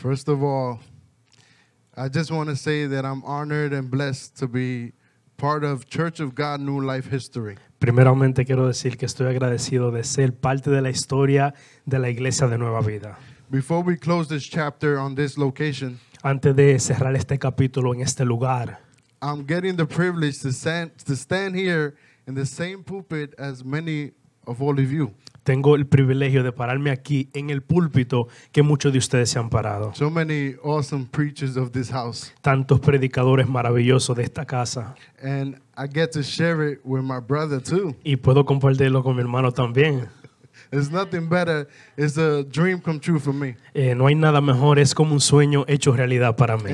First of all, I just want to say that I'm honored and blessed to be part of Church of God New Life history. Primeramente quiero decir que estoy agradecido de ser parte de la historia de la Iglesia de Nueva Vida. Before we close this chapter on this location, Antes de cerrar este capítulo en este lugar, I'm getting the privilege to stand, to stand here in the same pulpit as many Tengo el privilegio de pararme aquí en el púlpito que muchos de ustedes se han parado. Tantos predicadores maravillosos de esta casa. Y puedo compartirlo con mi hermano también. no hay nada mejor. Es como un sueño hecho realidad para mí.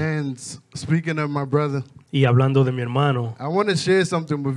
y hablando de mi hermano, I want to share something with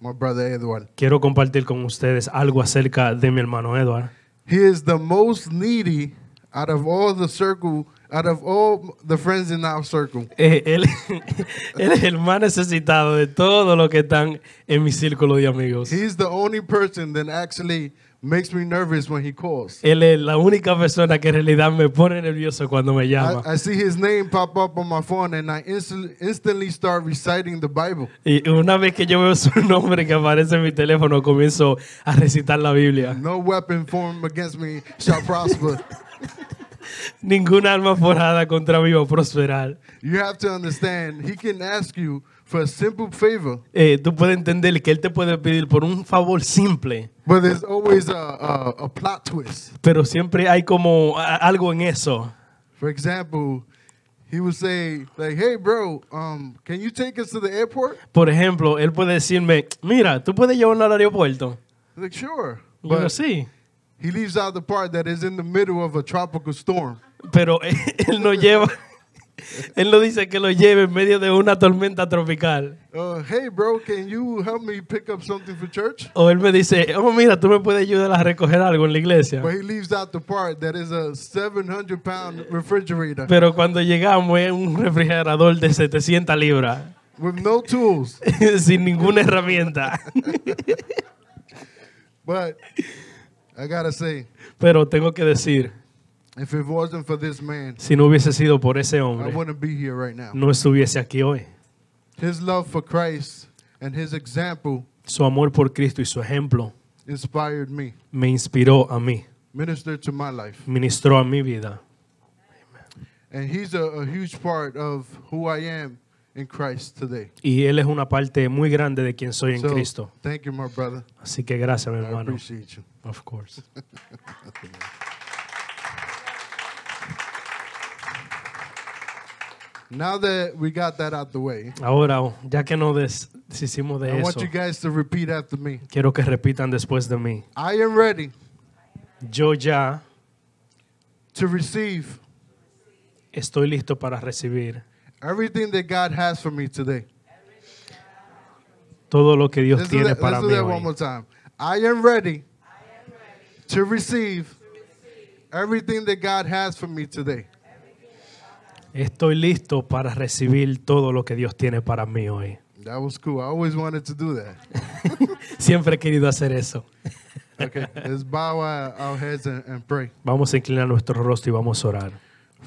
my brother Edward. Quiero compartir con ustedes algo acerca de mi hermano Edward. He is the most needy out of all the circle out of all the friends in our circle. Eh, él, él, es el más necesitado de todo lo que están en mi círculo de amigos. He is the only person that actually Makes me nervous when he calls. Él es la única persona que en realidad me pone nervioso cuando me llama. I, see his name pop up on my phone and I instantly, instantly start reciting the Bible. Y una vez que yo veo su nombre que aparece en mi teléfono, comienzo a recitar la Biblia. No weapon formed against me shall prosper. Ninguna arma forjada contra mí va a prosperar. You have to understand, he can ask you For a simple favor. Eh, tú puedes entender que él te puede pedir por un favor simple. But there's always a, a, a plot twist. Pero siempre hay como a, algo en eso. For example, he would say like, "Hey, bro, um, can you take us to the airport?" Por ejemplo, él puede decirme, "Mira, tú puedes llevarnos al aeropuerto." Like, sure. Yo but sí. He leaves out the part that is in the middle of a tropical storm. Pero él no lleva Él lo dice que lo lleve en medio de una tormenta tropical. O él me dice, oh mira, tú me puedes ayudar a recoger algo en la iglesia. Pero cuando llegamos es un refrigerador de 700 libras. Sin ninguna herramienta. Pero tengo que decir si no hubiese sido por ese hombre, no estuviese aquí hoy. su amor por Cristo y su ejemplo me. inspiró a mí. Ministró a mi vida. Y él es una parte muy grande de quien soy en Cristo. Así que gracias, mi hermano. Now that we got that out the way, Ahora, ya que nos deshicimos de I want you guys to repeat after me. quiero que repitan después de mí. I am ready Yo ya to receive estoy listo para recibir everything that God has for me today. todo lo que Dios Let's do tiene that, para let's do that one more time. I am ready to receive everything that God has for me today. Estoy listo para recibir todo lo que Dios tiene para mí hoy. Siempre he querido hacer eso. Vamos a inclinar nuestro rostro y vamos a orar.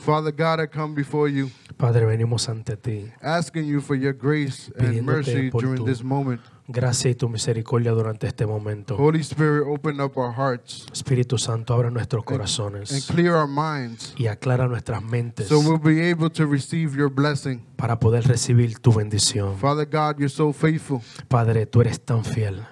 Father God, I come before you. Padre, venimos ante ti. Asking you for your grace and mercy during this moment. Gracia y tu misericordia durante este momento. Holy Spirit, open up our hearts. Espíritu Santo, abre nuestros corazones. And, and clear our minds. Y aclara nuestras mentes. So we'll be able to receive your blessing. Para poder recibir tu bendición. Father God, you're so faithful. Padre, tú eres tan fiel.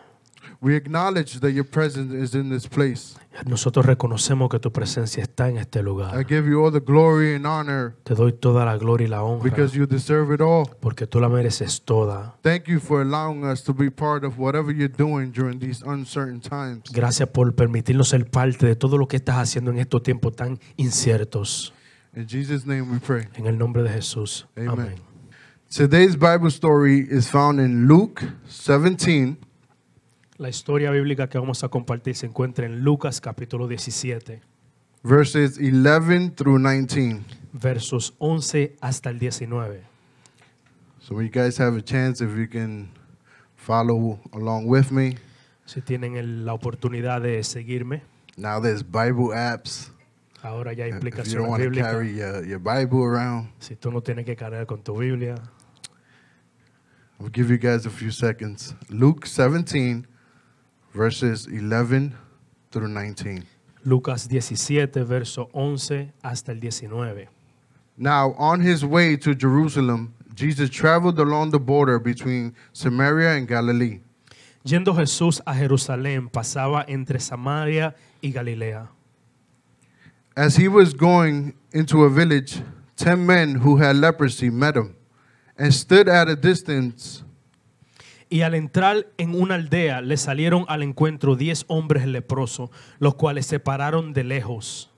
We acknowledge that your presence is in this place. Nosotros reconocemos que tu presencia está en este lugar. I give you all the glory and honor Te doy toda la gloria y la honra because you deserve it all. porque tú la mereces toda. Thank you for allowing us to be part of whatever you're doing during these uncertain times. Gracias por permitirnos ser parte de todo lo que estás haciendo en estos tiempos tan inciertos. In Jesus name we pray. En el nombre de Jesús. Amen. Today's Bible story is found in Luke 17 la historia bíblica que vamos a compartir se encuentra en Lucas capítulo 17, verses 11 through 19. versos 11 hasta el 19. So when you guys have a chance, if you can follow along with me. Si tienen el- la oportunidad de seguirme, Now there's Bible apps. ahora ya hay If you don't aplicaciones to carry your, your Bible around, Si tú no tienes que cargar con tu Biblia, I'll give you guys a few seconds. Luke 17, verses 11 through 19. Lucas 17, verso 11 hasta el 19. Now, on his way to Jerusalem, Jesus traveled along the border between Samaria and Galilee. Yendo Jesús a Jerusalén, pasaba entre Samaria y Galilea. As he was going into a village, ten men who had leprosy met him and stood at a distance Y al entrar en una aldea le salieron al encuentro diez hombres leprosos, los cuales se pararon de lejos.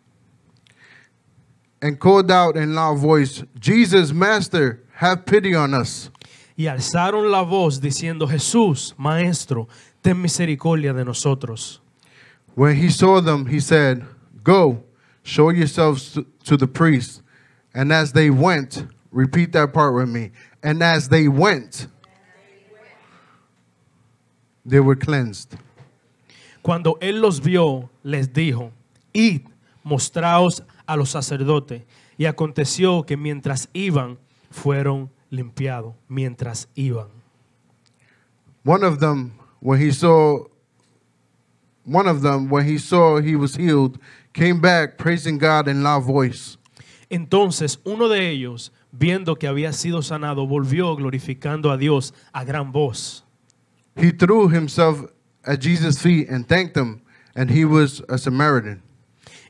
And called out in loud voice, Jesus, Master, have pity on us. Y alzaron la voz diciendo, Jesús, Maestro, ten misericordia de nosotros. When he saw them, he said, Go, show yourselves to, to the priests. And as they went, repeat that part with me. And as they went, Cuando él los vio, les dijo, id, mostraos a los sacerdotes. Y aconteció que mientras iban, fueron limpiados, mientras iban. One of them, when he saw, one of them, when he saw he was healed, came back praising God in loud voice. Entonces uno de ellos, viendo que había sido sanado, volvió glorificando a Dios a gran voz. He threw himself at Jesus' feet and thanked him, and he was a Samaritan.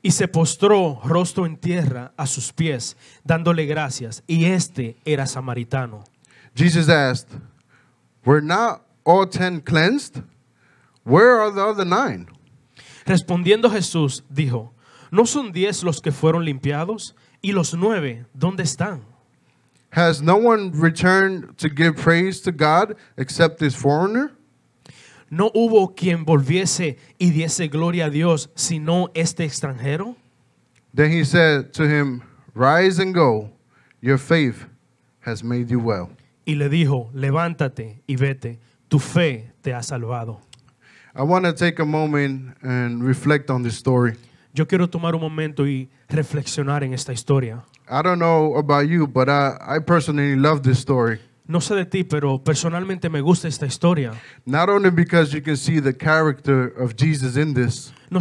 Y se postró rostro en tierra a sus pies, dándole gracias, y este era samaritano. Jesus asked, "Were not all ten cleansed? Where are the other nine?" Respondiendo Jesús dijo, ¿No son diez los que fueron limpiados? ¿Y los nueve dónde están? Has no one returned to give praise to God except this foreigner? ¿No hubo quien volviese y diese gloria a Dios sino este extranjero? Then he said to him, Rise and go, your faith has made you well. Y le dijo, levántate y vete, tu fe te ha salvado. I want to take a moment and reflect on this story. Yo quiero tomar un momento y reflexionar en esta historia. No sé de ti, pero personalmente me gusta esta historia. No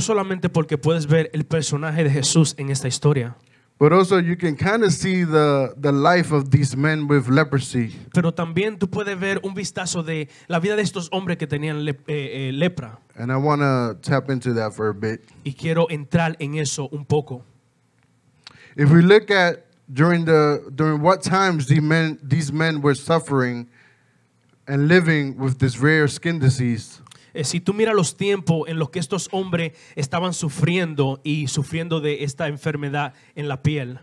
solamente porque puedes ver el personaje de Jesús en esta historia, But also you can kind of see the, the life of these men with leprosy. Pero también tú puedes ver un vistazo de la vida de estos hombres que tenían le, eh, eh, lepra. And I want to tap into that for a bit. Y quiero entrar en eso un poco. If we look at during the during what times these men these men were suffering and living with this rare skin disease. Eh, si tú miras los tiempos en los que estos hombres estaban sufriendo y sufriendo de esta enfermedad en la piel.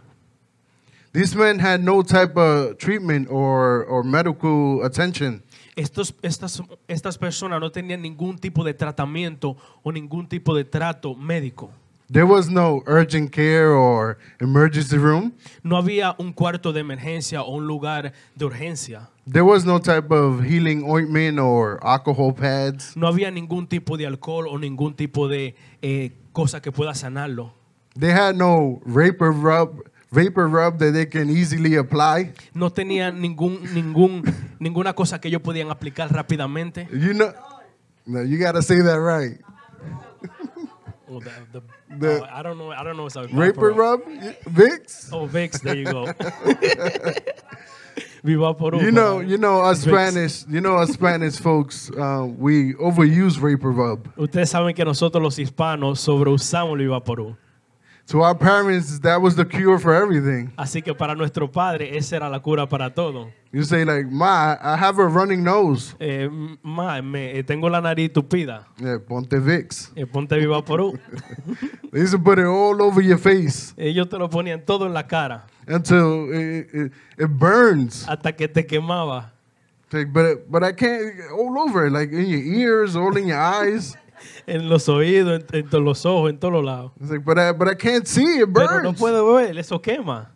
Estos, estas, estas personas no tenían ningún tipo de tratamiento o ningún tipo de trato médico. There was no urgent care or emergency room. No había un cuarto de emergencia o un lugar de urgencia. There was no type of healing ointment or alcohol pads. No había ningún tipo de alcohol o ningún tipo de eh, cosa que pueda sanarlo. They had no vapor rub, vapor rub that they can easily apply. No tenía ningún ningún ninguna cosa que ellos podían aplicar rápidamente. You know, no, you gotta say that right. Well, oh, the, the, the oh, I don't know. I don't know what's Rub, Vicks. Oh, Vicks. There you go. Viva You know, uh, you know, us Spanish, you know, us Spanish folks, uh, we overuse vapor Rub. Ustedes saben que nosotros los hispanos sobreusamos el Viva to our parents, that was the cure for everything. Así que para nuestro padre esa era la cura para todo. You say like, ma, I have a running nose. Eh, ma, me, eh, tengo la nariz tupida. Yeah, ponte Vicks. Eh, ponte Viva Porú. They used to put it all over your face. Ellos te lo ponían todo en la cara. Until it, it, it burns. Hasta que te quemaba. Like, but but I can't all over like in your ears, all in your eyes. en los oídos, en, en, los ojos, en todos lados. It's like, but I, but I can't see, it burns. Pero no puedo ver, eso quema.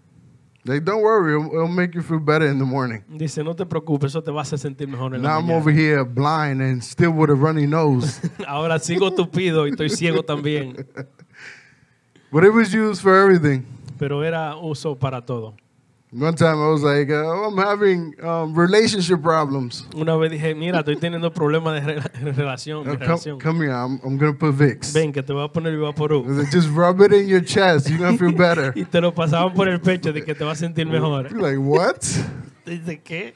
Like, don't worry, it'll, it'll, make you feel better in the morning. Dice, no te preocupes, eso te va a hacer sentir mejor en Now la I'm over here blind and still with a runny nose. Ahora sigo tupido y estoy ciego también. But it was used for everything. Pero era uso para todo. One time I was like, oh, I'm having um, relationship problems. Una vez dije, mira, estoy teniendo problemas de relación. come, here, I'm, I'm going to put Vicks. Ven, que te voy a poner Vaporub. Just rub it in your chest, you're going to feel better. y te lo pasaban por el pecho de que te vas a sentir mejor. You're like, what? ¿De qué?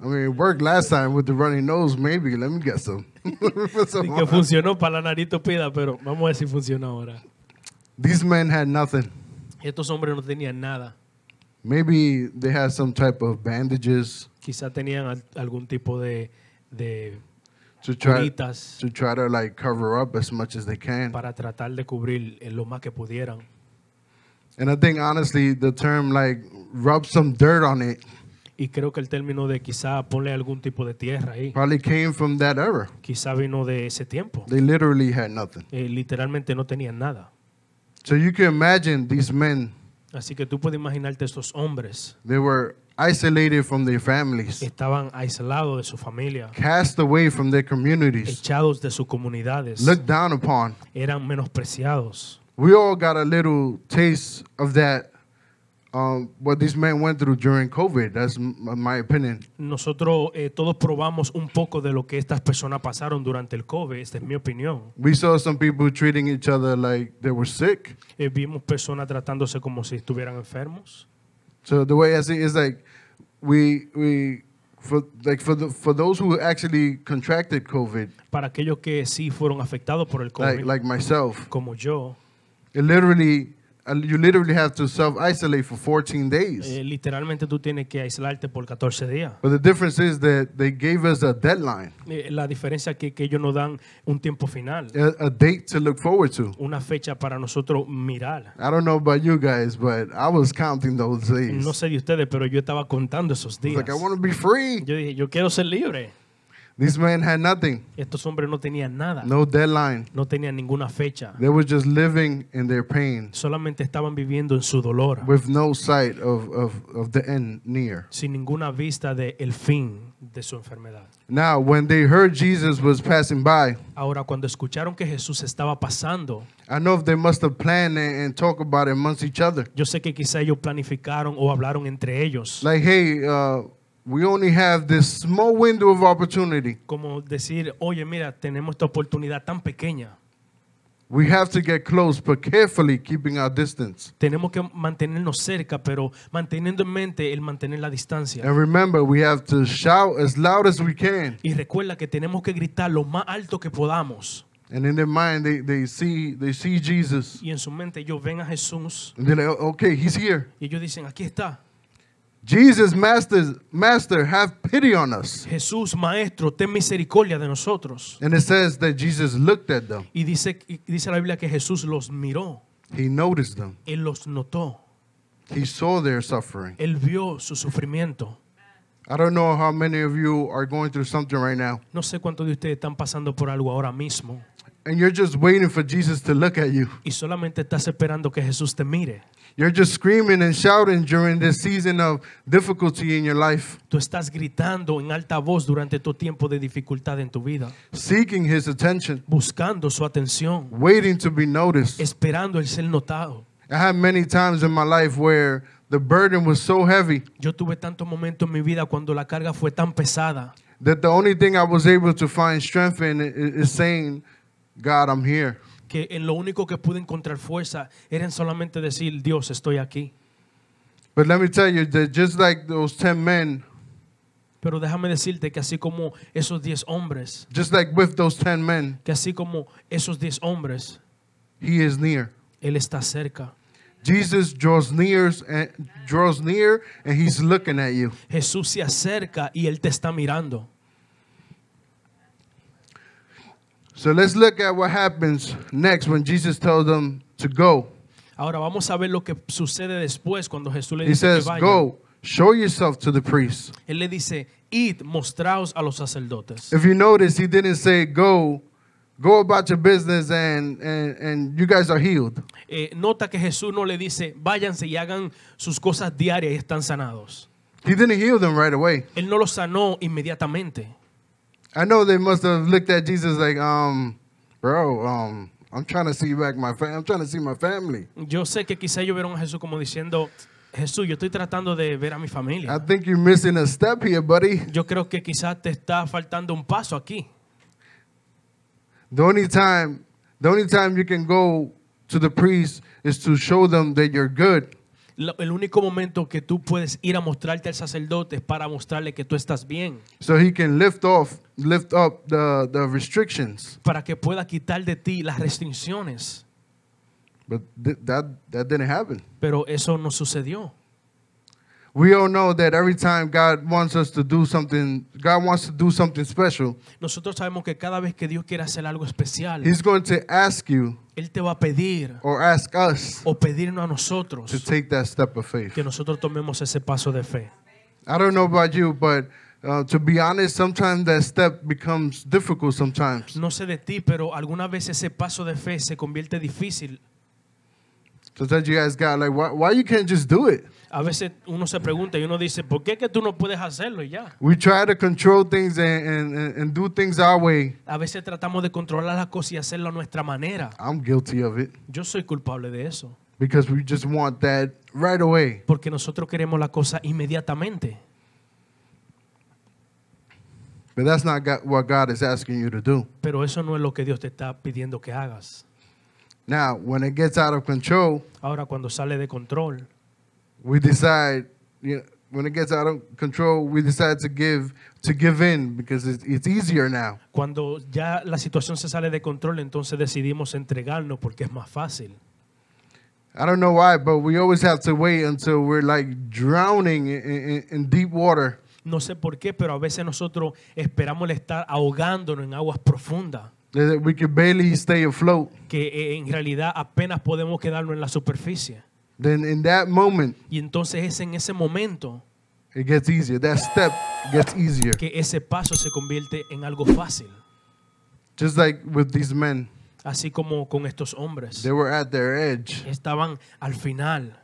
I mean, it worked last time with the runny nose, maybe. Let me get some. some que funcionó para la nariz tupida, pero vamos a ver si funciona ahora. These men had nothing. Estos hombres no tenían nada. Maybe they had some type of bandages. Quizá tenían algún tipo de, de to try, to try to like cover up as much as they can. para tratar de cubrir lo más que pudieran. And I think honestly the term like rub some dirt on it Y creo que el término de quizá ponle algún tipo de tierra ahí, probably came from that era. quizá vino de ese tiempo. They literally had nothing. Eh, literalmente no tenían nada. So you can imagine these men Así que tú puedes imaginarte estos hombres. They were isolated from their families. Estaban aislados de su familia. Cast away from their communities. Echados de sus comunidades. Looked down upon. Eran menospreciados. We all got a little taste of that um, what these men went through during COVID. That's my opinion. Nosotros eh, todos probamos un poco de lo que estas personas pasaron durante el COVID. Esta es mi opinión. We saw some people treating each other like they were sick. Eh, vimos personas tratándose como si estuvieran enfermos. So the way I see it is like we we for like for the for those who actually contracted COVID. Para aquellos que sí fueron afectados por el COVID. Like, like myself. Como yo. It literally You literally have to self-isolate for 14 days. Eh, literalmente tú tienes que aislarte por 14 días. But the difference is that they gave us a deadline. Eh, la diferencia que, que ellos nos dan un tiempo final. A, a, date to look forward to. Una fecha para nosotros mirar. I don't know about you guys, but I was counting those days. No sé de ustedes, pero yo estaba contando esos días. I like I want to be free. Yo dije, yo quiero ser libre. These men had nothing. Estos hombres no tenían nada. No deadline. No tenían ninguna fecha. They were just living in their pain. Solamente estaban viviendo en su dolor. With no sight of, of, of the end near. Sin ninguna vista de el fin de su enfermedad. Now, when they heard Jesus was passing by, ahora cuando escucharon que Jesús estaba pasando, I know if they must have planned and, and talked about it amongst each other. Yo sé que quizá ellos planificaron o hablaron entre ellos. Like, hey, uh, we only have this small window of opportunity. Como decir, oye, mira, tenemos esta oportunidad tan pequeña. We have to get close, but carefully keeping our distance. Tenemos que mantenernos cerca, pero manteniendo en mente el mantener la distancia. And remember, we have to shout as loud as we can. Y recuerda que tenemos que gritar lo más alto que podamos. And in their mind, they, they see they see Jesus. Y en su mente ellos ven a Jesús. And they're like, oh, okay, he's here. Y ellos dicen, aquí está. Jesus, master, master, have pity on us. Jesús, maestro, ten misericordia de nosotros. And it says that Jesus looked at them. Y dice, y dice la Biblia que Jesús los miró. He noticed them. Él los notó. He saw their suffering. Él vio su sufrimiento. I don't know how many of you are going through something right now. No sé cuántos de ustedes están pasando por algo ahora mismo. And you're just waiting for Jesus to look at you. Y solamente estás esperando que Jesús te mire. You're just screaming and shouting during this season of difficulty in your life. Tú estás gritando en alta voz durante tu tiempo de dificultad en tu vida. Seeking his attention. Buscando su atención. Waiting to be noticed. Esperando el ser notado. I had many times in my life where the burden was so heavy. Yo tuve tantos momentos en mi vida cuando la carga fue tan pesada. That the only thing I was able to find strength in is saying, God, I'm here. que en lo único que pude encontrar fuerza era en solamente decir, Dios, estoy aquí. But let me tell you that just like those 10 men, pero déjame decirte que así como esos 10 hombres, just like with those 10 men, que así como esos 10 hombres, he is near. Él está cerca. Jesus draws near and eh, draws near and he's looking at you. Jesús se acerca y él te está mirando. So let's look at what happens next when Jesus tells them to go. Ahora vamos a ver lo que sucede después cuando Jesús le dice says, que vayan. Go, show yourself to the priest. Él le dice, id, mostraos a los sacerdotes. If you notice, he didn't say go, go about your business and, and, and you guys are healed. Eh, nota que Jesús no le dice, váyanse y hagan sus cosas diarias y están sanados. He didn't heal them right away. Él no los sanó inmediatamente. I know they must have looked at Jesus like, um, bro, um, I'm trying to see back my I'm trying to see my family. Yo sé que quizá ellos vieron a Jesús como diciendo, Jesús, yo estoy tratando de ver a mi familia. I think you're missing a step here, buddy. Yo creo que quizás te está faltando un paso aquí. The only time, the only time you can go to the priest is to show them that you're good. el único momento que tú puedes ir a mostrarte al sacerdote es para mostrarle que tú estás bien. So he can lift off lift up the, the restrictions. Para que pueda quitar de ti las restricciones. But th that, that didn't happen. Pero eso no sucedió. We all know that every time God wants us to do something, God wants to do something special. Nosotros sabemos que cada vez que Dios quiere hacer algo especial, He's going to ask you él te va a pedir or ask us o pedirnos a nosotros to take that step of faith. que nosotros tomemos ese paso de fe. I don't know about you, but uh, to be honest, sometimes that step becomes difficult sometimes. No sé de ti, pero algunas veces ese paso de fe se convierte difícil. Sometimes you guys got like, why, why you can't just do it? A veces uno se pregunta y uno dice, ¿por qué que tú no puedes hacerlo y ya? We try to control things and, and, and do things our way. A veces tratamos de controlar las cosas y hacerlo a nuestra manera. I'm guilty of it. Yo soy culpable de eso. Because we just want that right away. Porque nosotros queremos la cosa inmediatamente. But that's not God, what God is asking you to do. Pero eso no es lo que Dios te está pidiendo que hagas. Now, when it gets out of control, ahora cuando sale de control, we decide, you know, when it gets out of control, we decide to give to give in because it's, it's easier now. Cuando ya la situación se sale de control, entonces decidimos entregarnos porque es más fácil. I don't know why, but we always have to wait until we're like drowning in, in, in deep water. No sé por qué, pero a veces nosotros esperamos estar ahogándonos en aguas profundas. Que eh, en realidad apenas podemos quedarnos en la superficie. y entonces es en ese momento it gets That step gets easier. que ese paso se convierte en algo fácil. Just like with these men. Así como con estos hombres. Estaban al final.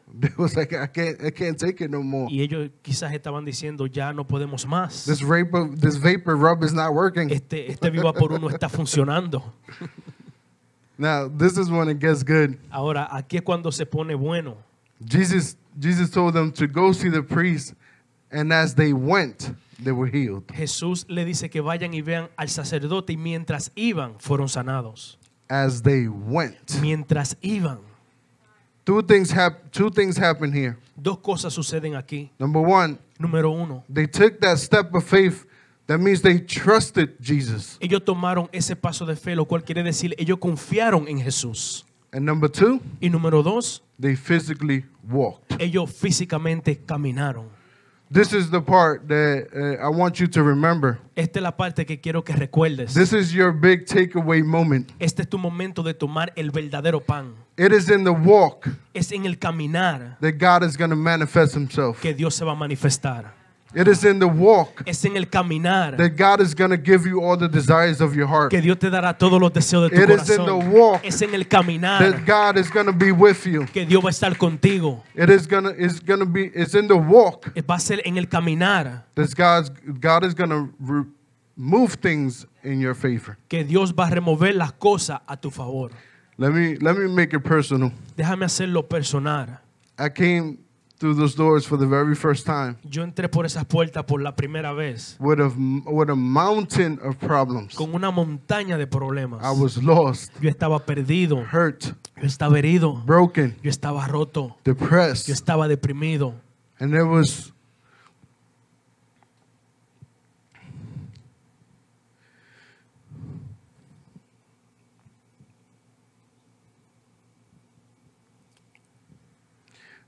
Y ellos quizás estaban diciendo, ya no podemos más. This rub Este, este vapor no está funcionando. Ahora, aquí es cuando se pone bueno. Jesús le dice que vayan y vean al sacerdote y mientras iban fueron sanados. as they went. Mientras iban. Two things, hap- two things happen here. Dos cosas suceden aquí. Number one, Número uno. They took that step of faith. That means they trusted Jesus. Ellos tomaron ese paso de fe, lo cual quiere decir ellos confiaron en Jesús. And number two, y número dos, they physically walked. Ellos físicamente caminaron. This is the part that uh, I want you to remember. Esta es la parte que quiero que recuerdes. This is your big takeaway moment. Este es tu momento de tomar el verdadero pan. It is in the walk. Es en el caminar. That God is going to manifest himself. Que Dios se va a manifestar. It is in the walk es en el caminar that God is going to give you all the desires of your heart. Que Dios te dará todos los deseos de tu it corazón. It is in the walk es en el caminar that God is going to be with you. Que Dios va a estar contigo. It is going to going to be it's in the walk. Va a ser en el caminar. That God God is going to remove things in your favor. Que Dios va a remover las cosas a tu favor. Let me let me make it personal. Déjame hacerlo personal. I came through those doors for the very first time Yo entré por esas puertas por la primera vez with a, with a mountain of problems. con una montaña de problemas. I was lost, Yo estaba perdido, hurt, yo estaba herido, broken, yo estaba roto, depressed, yo estaba deprimido. and there was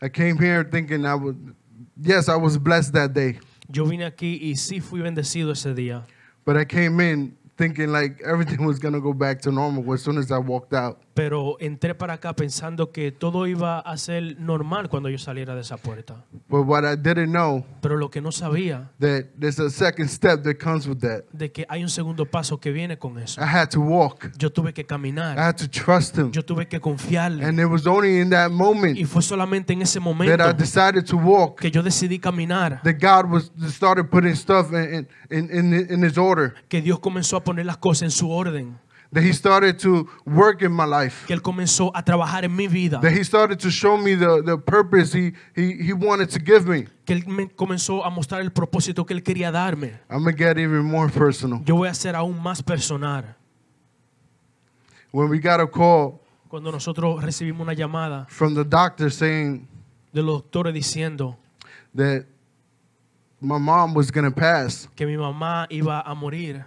I came here thinking I would, yes, I was blessed that day. Yo vine aquí y sí fui bendecido ese día. But I came in thinking like everything was going to go back to normal as soon as I walked out. pero entré para acá pensando que todo iba a ser normal cuando yo saliera de esa puerta. pero lo que no sabía, de que hay un segundo paso que viene con eso. Yo tuve que caminar. Yo tuve que confiarle. y fue solamente en ese momento que yo decidí caminar. Que Dios comenzó a poner las cosas en su orden. Que él comenzó a trabajar en mi vida. Que él comenzó a mostrar el propósito que él quería darme. Yo voy a ser aún más personal. cuando nosotros recibimos una llamada de los doctores diciendo que mi mamá iba a morir.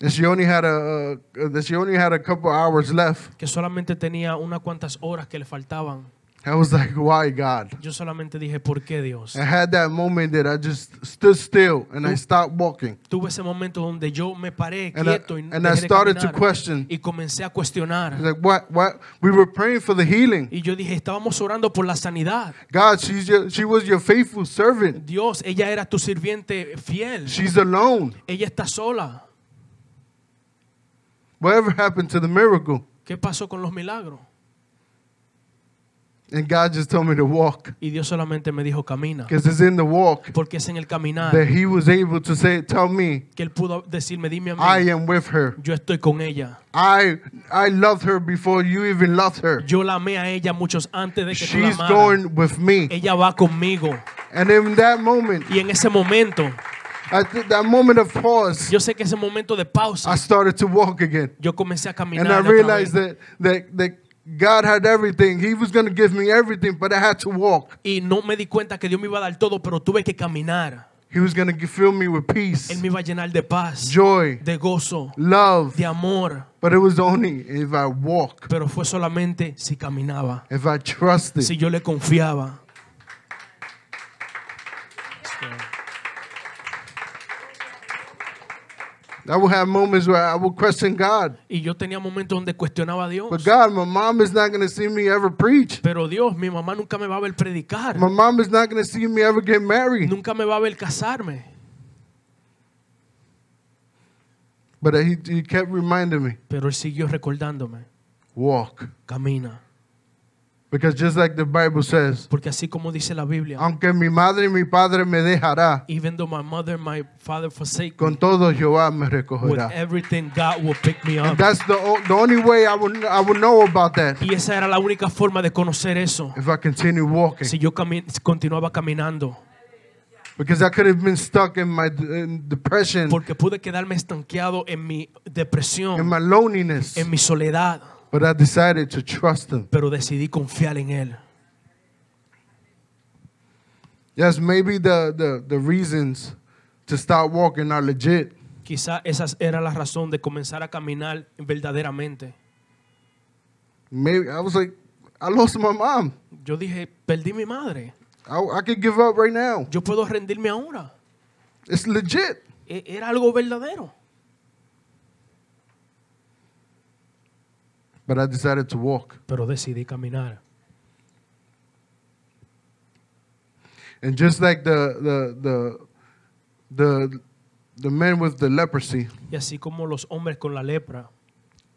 That she only had a, uh, that she only had a couple hours left. Que solamente tenía unas cuantas horas que le faltaban. I was like, why God? Yo solamente dije, ¿por qué Dios? I had that moment that I just stood still and tu, I stopped walking. Tuve ese momento donde yo me paré and quieto I, y and I started caminar, to question. Y comencé a cuestionar. Like, what, what? We were praying for the healing. Y yo dije, estábamos orando por la sanidad. God, she's your, she was your faithful servant. Dios, ella era tu sirviente fiel. She's alone. Ella está sola. Whatever happened to the miracle? ¿Qué pasó con los milagros? And God just told me to walk. Y Dios solamente me dijo camina. Because it's in the walk. Porque es en el caminar. That he was able to say, tell me. Que él pudo decirme, dime a mí. I am with her. Yo estoy con ella. I I loved her before you even loved her. Yo la amé a ella muchos antes de que She's tú la going with me. Ella va conmigo. And in that moment. Y en ese momento. At that moment of pause, yo sé que ese momento de pausa, I started to walk again. yo comencé a caminar. And I realized that, that, that God had everything. He was going to give me everything, but I had to walk. He was going to fill me with peace. Él me iba a llenar de paz, joy, de gozo, love, de amor. But it was only if I walked. Pero fue solamente si caminaba. If I trusted. Si yo le confiaba. I will have moments where I will question God. Y yo tenía momentos donde cuestionaba a Dios. But God, my mom is not going to see me ever preach. Pero Dios, mi mamá nunca me va a ver predicar. My mom is not going to see me ever get married. Nunca me va a ver casarme. But he, he kept reminding me. Pero él siguió recordándome. Walk. Camina. Because just like the Bible says, Porque así como dice la Biblia, aunque mi madre y mi padre me dejará, even though my mother and my father forsake con todo Jehová me recogerá. with everything God will pick me up. And that's the, the only way I would, I would know about that y esa era la única forma de conocer eso. if I continue walking. Si yo cami- continuaba caminando, Because I could have been stuck in my in depression, porque pude quedarme estanqueado en mi depresión, in my loneliness, en mi soledad. But I decided to trust him. Pero decidí confiar en él. Yes, maybe the, the, the reasons to start walking are legit. Quizá esa era la razón de comenzar a caminar verdaderamente. Maybe I was like, I lost my mom. Yo dije, perdí mi madre. I, I could give up right now. Yo puedo rendirme ahora. It's legit. E- era algo verdadero. But I decided to walk. Pero decidí caminar. And just like the the the the the men with the leprosy. Y así como los hombres con la lepra.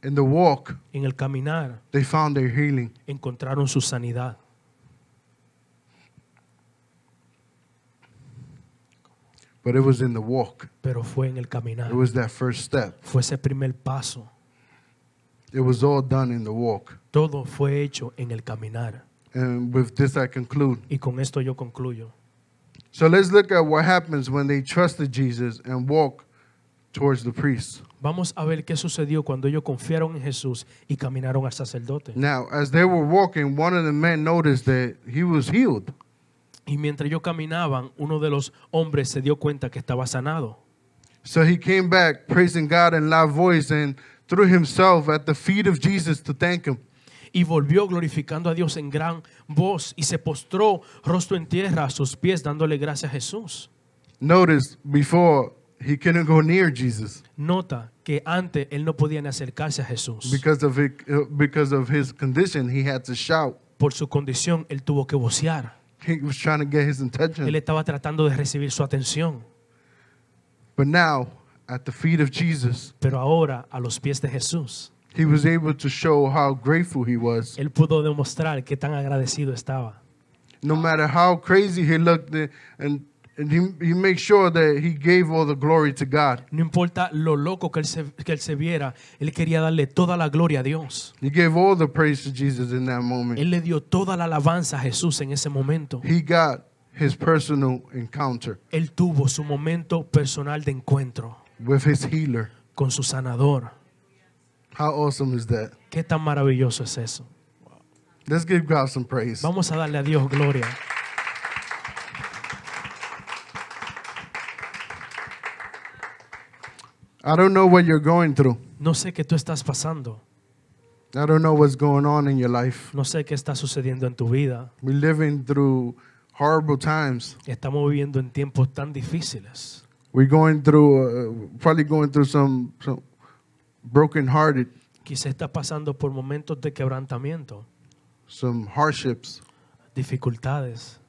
In the walk, en el caminar, they found their healing. Encontraron su sanidad. But it was in the walk. Pero fue en el caminar. It was that first step. Fue ese primer paso. It was all done in the walk. Todo fue hecho en el caminar. And with this I conclude. Y con esto yo concluyo. So let's look at what happens when they trusted Jesus and walk towards the priest. Vamos a ver qué sucedió cuando ellos confiaron en Jesús y caminaron al sacerdote. Now, as they were walking, one of the men noticed that he was healed. Y mientras ellos caminaban, uno de los hombres se dio cuenta que estaba sanado. So he came back praising God in loud voice and threw himself at the feet of Jesus to thank him. Y volvió glorificando a Dios en gran voz y se postró rostro en tierra a sus pies dándole gracias a Jesús. Notice before he couldn't go near Jesus. Nota que antes él no podía ni acercarse a Jesús. Because of it, uh, because of his condition, he had to shout. Por su condición él tuvo que vocear. He was trying to get his attention. Él estaba tratando de recibir su atención. But now at the feet of Jesus, pero ahora a los pies de Jesús. He was able to show how grateful he was. Él pudo demostrar que tan agradecido estaba. No matter how crazy he looked eh, and and he, he made sure that he gave all the glory to God. No importa lo loco que él, se, que él se viera, él quería darle toda la gloria a Dios. He gave all the praise to Jesus in that moment. Él le dio toda la alabanza a Jesús en ese momento. He got his personal encounter. Él tuvo su momento personal de encuentro. With his healer. Con su sanador. How awesome is that? Qué tan maravilloso es eso. Let's give God some praise. Vamos a darle a Dios gloria. I don't know what you're going through. No sé qué tú estás pasando. I don't know what's going on in your life. No sé qué está sucediendo en tu vida. We're living through horrible times. Estamos viviendo en tiempos tan difíciles. We're going through, uh, probably going through some, some broken hearted. Quizá está pasando por momentos de quebrantamiento. Some hardships. Dificultades.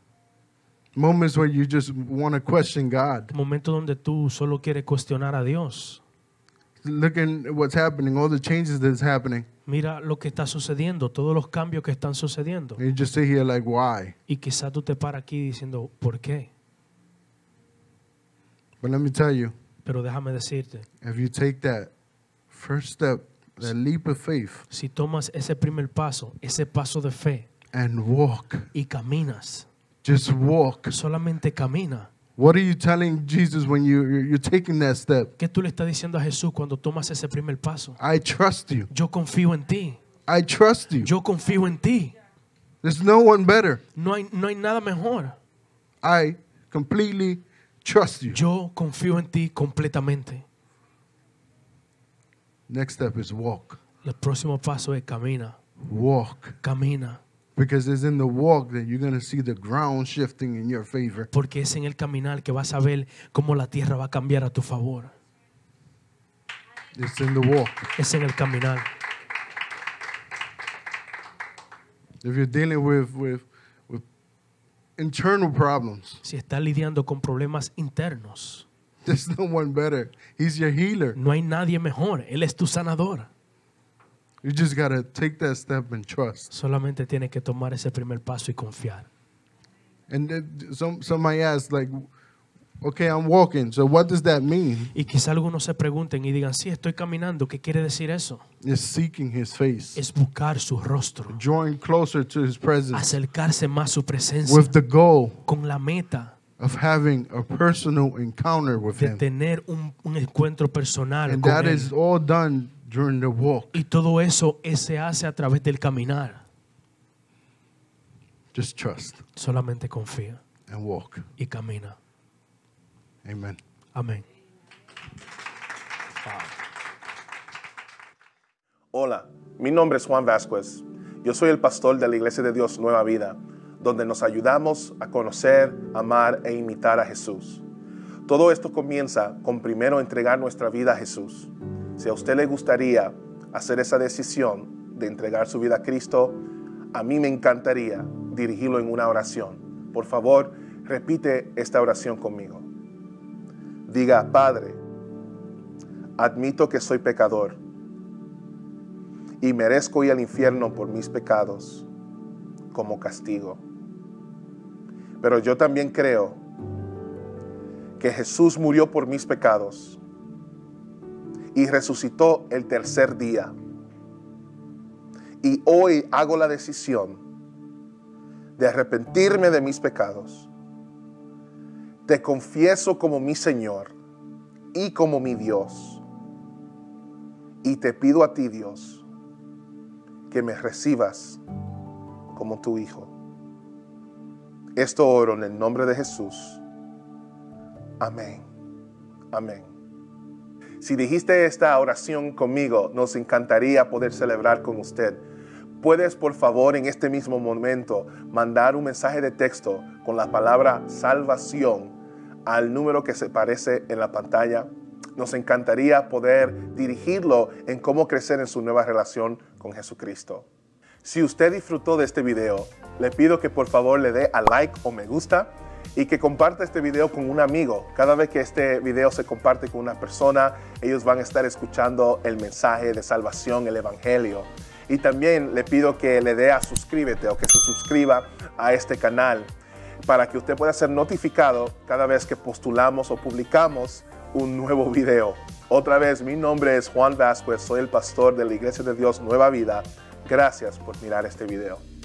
Moments where you just want to question God. Momentos donde tú solo quieres cuestionar a Dios. Looking at what's happening, all the changes that's happening. Mira lo que está sucediendo, todos los cambios que están sucediendo. And you just sit like, why? Y quizá tú te paras aquí diciendo, ¿por qué? But let me tell you. Pero déjame decirte. If you take that first step, that leap of faith. Si tomas ese primer paso, ese paso de fe. And walk. Y caminas. Just walk. Solamente camina. What are you telling Jesus when you you're taking that step? ¿Qué tú le estás diciendo a Jesús cuando tomas ese primer paso? I trust you. Yo confío en ti. I trust you. Yo confío en ti. There's no one better. No hay no hay nada mejor. I completely Trust you. Yo confío en ti completamente. Next step is walk. El próximo paso es camina. Walk. Camina. Because it's in the walk that you're going to see the ground shifting in your favor. Porque es en el caminar que vas a ver cómo la tierra va a cambiar a tu favor. It's in the walk. Es en el caminar. If you're dealing with with internal problems. Si está lidiando con problemas internos. There's no one better. He's your healer. No hay nadie mejor. Él es tu sanador. You just gotta take that step and trust. Solamente tiene que tomar ese primer paso y confiar. And some, some might ask, like, Okay, I'm walking. So what does that mean? Y quizá algunos se pregunten y digan, sí, estoy caminando. ¿Qué quiere decir eso? Is seeking his face. Es buscar su rostro. Drawing closer to his presence. Acercarse más a su presencia. With the goal. Con la meta. Of having a personal encounter with de tener un, encuentro personal And con that Is all done during the walk. Y todo eso eh, se hace a través del caminar. Just trust. Solamente confía. And walk. Y camina. Amén. Hola, mi nombre es Juan Vázquez. Yo soy el pastor de la Iglesia de Dios Nueva Vida, donde nos ayudamos a conocer, amar e imitar a Jesús. Todo esto comienza con primero entregar nuestra vida a Jesús. Si a usted le gustaría hacer esa decisión de entregar su vida a Cristo, a mí me encantaría dirigirlo en una oración. Por favor, repite esta oración conmigo. Diga, Padre, admito que soy pecador y merezco ir al infierno por mis pecados como castigo. Pero yo también creo que Jesús murió por mis pecados y resucitó el tercer día. Y hoy hago la decisión de arrepentirme de mis pecados te confieso como mi Señor y como mi Dios. Y te pido a ti, Dios, que me recibas como tu Hijo. Esto oro en el nombre de Jesús. Amén. Amén. Si dijiste esta oración conmigo, nos encantaría poder celebrar con usted Puedes, por favor, en este mismo momento mandar un mensaje de texto con la palabra salvación al número que se parece en la pantalla. Nos encantaría poder dirigirlo en cómo crecer en su nueva relación con Jesucristo. Si usted disfrutó de este video, le pido que por favor le dé a like o me gusta y que comparta este video con un amigo. Cada vez que este video se comparte con una persona, ellos van a estar escuchando el mensaje de salvación, el Evangelio. Y también le pido que le dé a suscríbete o que se suscriba a este canal para que usted pueda ser notificado cada vez que postulamos o publicamos un nuevo video. Otra vez, mi nombre es Juan Vázquez, soy el pastor de la Iglesia de Dios Nueva Vida. Gracias por mirar este video.